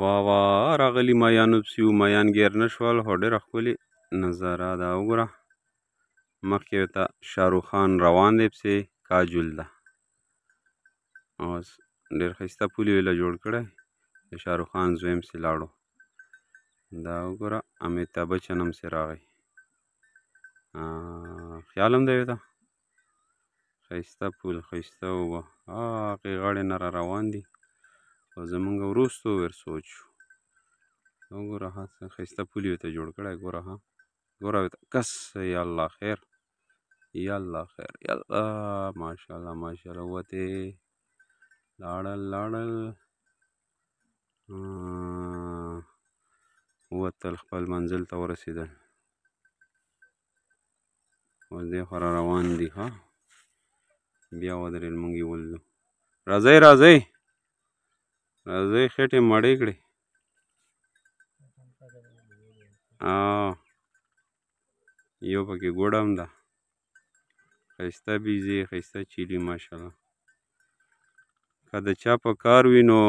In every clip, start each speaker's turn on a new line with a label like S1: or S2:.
S1: وا وا راغلي مایانو پسې وو مایان ګیر نه شول خو ډېره ښکلې نظاره ده وګوره مخکې ورته شاروخ خان روان دی پسې کاجول ده اوس ډېر ښایسته پولې ویله جوړ کړی د شاروخ خان زوی هم پسې لاړو دا وګوره امیتابھ بچن هم پسې راغی خیال هم دی ورته ښایسته پول ښایسته اوبه هغې غاړې نه را روان دي خو زمونږ وروستو ورسوچ شو نو ګوره ها څه ښایسته پولي ورته جوړ کړی ګوره ها ګوره ورته کس یا الله خیر یا الله خیر یا الله ماشاءالله ماشاءالله ووتې لاړل لاړل ووتل خپل منزل ته ورسېدل اوس دې خو روان دي ها بیا ودرېدل مونږ یې ولدو راځئ راځئ راځئ خټې مړې کړې یو پکې ګوډ هم ده ښایسته بیزې ښایسته چیلي ماشاءالله که د چا په کار وي نو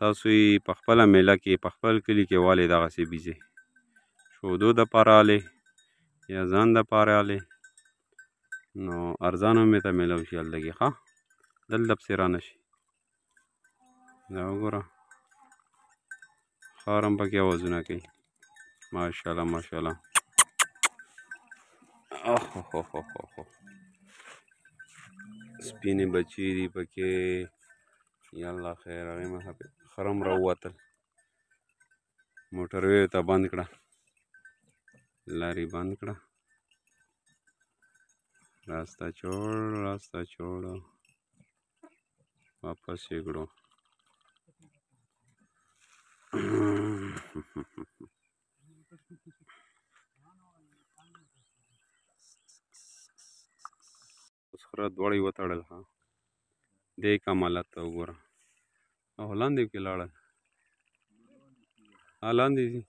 S1: تاسو یې په خپله میله کې په خپل کلي کې والې دغسې بیزې شودو دپاره الې یا ځان دپاره الې نو ارزانه مې ته میلاو شي هلته کې ښه دلته پسې رانه شي دا وګوره خارم پکې اوازونه کوي ماشاءالله ماشاءالله اوهوهوهوهو سپینې بچي دي پکې یالله خیر هغې مخه خرم راووتل موټروی ته بند کړه لارې بند کړه راستا چوړ راستا چوړ واپس یې کړو پوره دواړه یې وتړل ها دې کمالات ته وګوره او لاندې کې لاړل ها لاندې دي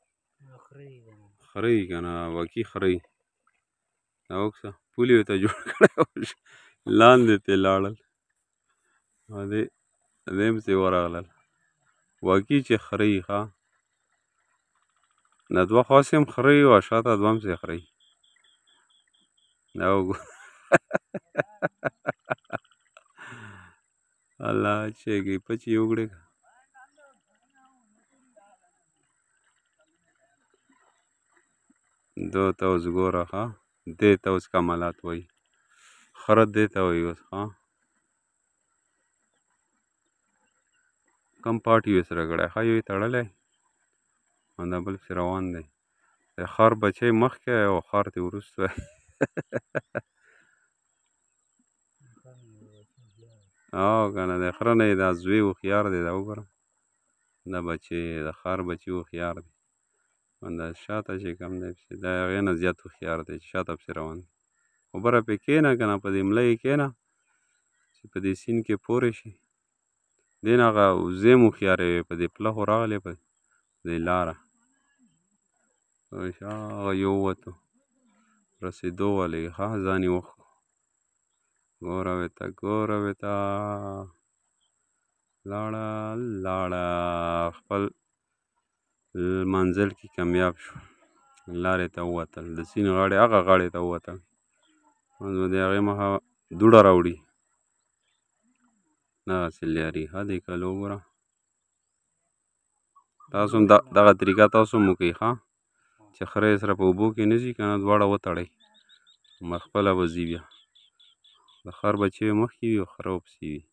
S1: خرۍ که نه واقعي خرۍ دا وکسه پول یې ورته جوړ کړی لاندې ته لاړل دې دې پسې ورغلل واقعي چې خرۍ ښه نه دوه خاصې هم خرۍ او شاته دوه هم سې خرۍ دا وګوره الله شګې پچې وګړې دو توز ګوره ښه دې توز کمالات وایي خره دې ته وایي اوس ښه کم پاټ یې سره ګړی ښه یو یې تړلی او دا بل پسې روان دی د خر بچی مخکې او خر دې وروسته او کنه د خره نه دا زوی هوښیار دی دا وګوره دا بچې د خار بچي هوښیار دی دا شاته چې کم دی پسې دا هغې نه زیات هوښیار دی چې شاته پسې روان دی خو بره پې کښېنه که نه په دې مله یې کښېنه چې په دې سیند کې پورې شي دې نه هغه وزې م هوښیارې وې په دې پله خو راغلې په دې لاره هغه یو ووتو رسېدو ولې ښه ځان یې وخوړو ಗೋರವೆತ್ತ ಗೋರವೆತ್ತ لاړه لاړه خپل منزل کې کمیاب شو لارې ته ووتل د سیند غاړې هغه غاړې ته ووتل نو د هغې مخه دوړه راوړي دغسې لیاري ښه دی کله وګوره تاسو هم دغه طریقه تاسو هم وکړئ ښه چې خره یې سره په اوبو کې نه ځي که نه دواړه وتړئ خپله به ځي بیا Захар Батєві Махіві, Харапсіві.